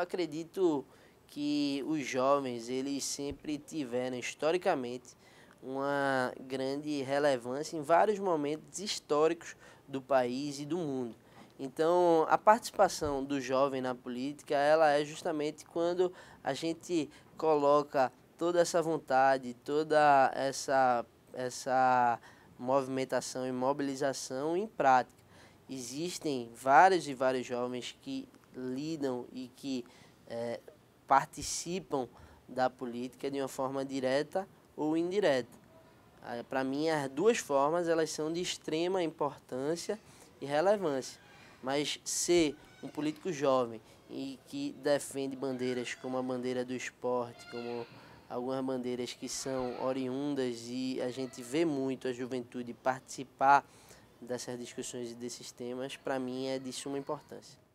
acredito que os jovens, eles sempre tiveram, historicamente, uma grande relevância em vários momentos históricos do país e do mundo. Então, a participação do jovem na política, ela é justamente quando a gente coloca toda essa vontade, toda essa essa movimentação e mobilização em prática. Existem vários e vários jovens que lidam e que é, participam da política de uma forma direta ou indireta. Ah, para mim, as duas formas elas são de extrema importância e relevância. Mas ser um político jovem e que defende bandeiras como a bandeira do esporte, como algumas bandeiras que são oriundas e a gente vê muito a juventude participar dessas discussões e desses temas, para mim é de suma importância.